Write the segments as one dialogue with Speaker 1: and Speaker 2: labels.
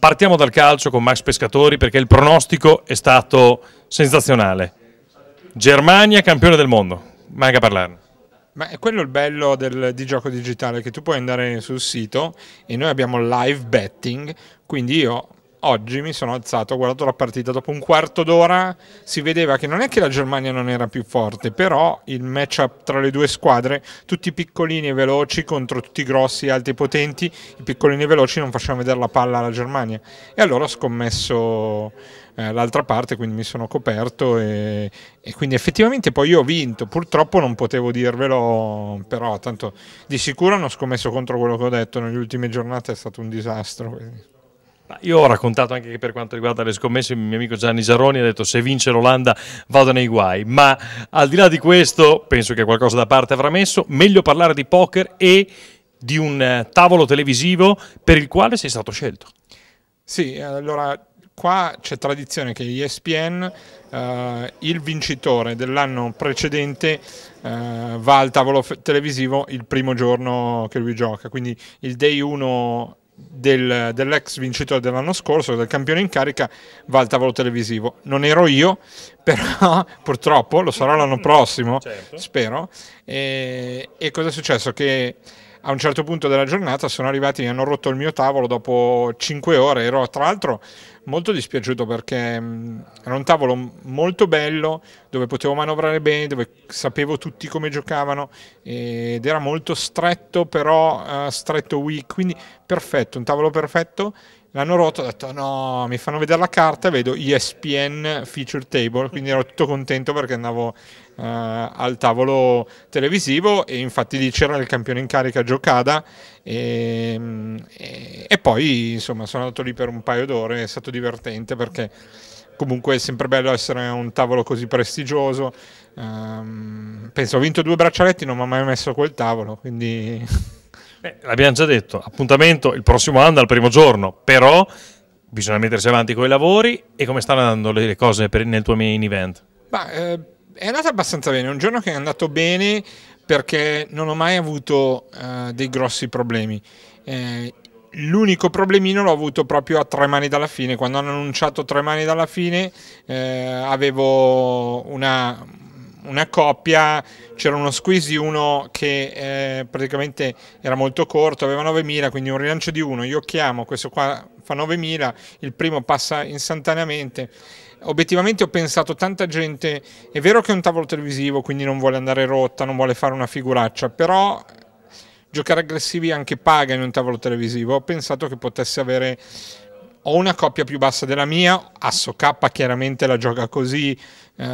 Speaker 1: Partiamo dal calcio con Max Pescatori perché il pronostico è stato sensazionale. Germania campione del mondo, manca a parlarne.
Speaker 2: Ma è quello il bello del, di gioco digitale, che tu puoi andare sul sito e noi abbiamo live betting, quindi io oggi mi sono alzato, ho guardato la partita, dopo un quarto d'ora si vedeva che non è che la Germania non era più forte, però il matchup tra le due squadre, tutti piccolini e veloci contro tutti grossi, alti e potenti, i piccolini e veloci non facevano vedere la palla alla Germania. E allora ho scommesso eh, l'altra parte, quindi mi sono coperto e, e quindi effettivamente poi io ho vinto, purtroppo non potevo dirvelo, però tanto di sicuro non ho scommesso contro quello che ho detto, nelle ultime giornate è stato un disastro.
Speaker 1: Io ho raccontato anche che per quanto riguarda le scommesse, il mio amico Gianni Zaroni ha detto se vince l'Olanda vado nei guai, ma al di là di questo penso che qualcosa da parte avrà messo, meglio parlare di poker e di un eh, tavolo televisivo per il quale sei stato scelto.
Speaker 2: Sì, allora qua c'è tradizione che ESPN, eh, il vincitore dell'anno precedente, eh, va al tavolo televisivo il primo giorno che lui gioca, quindi il day 1 del, dell'ex vincitore dell'anno scorso, del campione in carica, va al tavolo televisivo. Non ero io, però purtroppo lo sarò l'anno prossimo, certo. spero. E, e cosa è successo? Che a un certo punto della giornata sono arrivati e hanno rotto il mio tavolo dopo 5 ore. Ero tra l'altro molto dispiaciuto perché mh, mm, era un tavolo molto bello dove potevo manovrare bene, dove sapevo tutti come giocavano ed era molto stretto, però uh, stretto weak, quindi perfetto, un tavolo perfetto l'hanno rotto, ho detto no, mi fanno vedere la carta, vedo ESPN Feature Table, quindi ero tutto contento perché andavo eh, al tavolo televisivo e infatti lì c'era il campione in carica giocata e, e, e poi insomma sono andato lì per un paio d'ore, è stato divertente perché comunque è sempre bello essere a un tavolo così prestigioso, um, penso ho vinto due braccialetti, non mi ha mai messo quel tavolo, quindi...
Speaker 1: Beh, l'abbiamo già detto, appuntamento il prossimo anno al primo giorno, però bisogna mettersi avanti con i lavori e come stanno andando le cose per, nel tuo main event?
Speaker 2: Bah, eh, è andata abbastanza bene, un giorno che è andato bene perché non ho mai avuto eh, dei grossi problemi. Eh, l'unico problemino l'ho avuto proprio a tre mani dalla fine. Quando hanno annunciato tre mani dalla fine, eh, avevo una, una coppia, c'era uno squeezy 1 che eh, praticamente era molto corto, aveva 9000, quindi un rilancio di uno, io chiamo, questo qua fa 9000, il primo passa istantaneamente. Obiettivamente ho pensato tanta gente, è vero che è un tavolo televisivo, quindi non vuole andare rotta, non vuole fare una figuraccia, però giocare aggressivi anche paga in un tavolo televisivo, ho pensato che potesse avere ho una coppia più bassa della mia, Asso K chiaramente la gioca così, eh,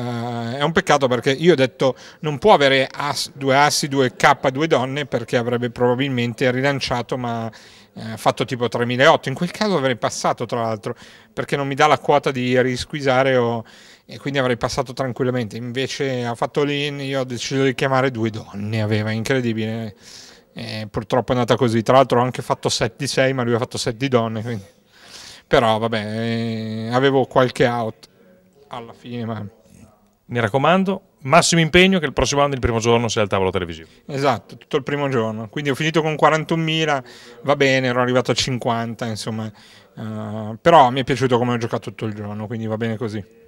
Speaker 2: è un peccato perché io ho detto non può avere as, due assi, due K, due donne perché avrebbe probabilmente rilanciato ma eh, fatto tipo 3008, in quel caso avrei passato tra l'altro perché non mi dà la quota di risquisare o, e quindi avrei passato tranquillamente, invece ha fatto l'in, io ho deciso di chiamare due donne, aveva incredibile, eh, purtroppo è andata così, tra l'altro ho anche fatto 7 di 6 ma lui ha fatto 7 di donne quindi... Però vabbè, eh, avevo qualche out alla fine. Ma... Mi raccomando, massimo impegno che il
Speaker 1: prossimo anno il primo giorno sia al tavolo televisivo.
Speaker 2: Esatto, tutto il primo giorno. Quindi ho finito con 41.000, va bene, ero arrivato a 50, insomma. Uh, però mi è piaciuto come ho giocato tutto il giorno, quindi va bene così.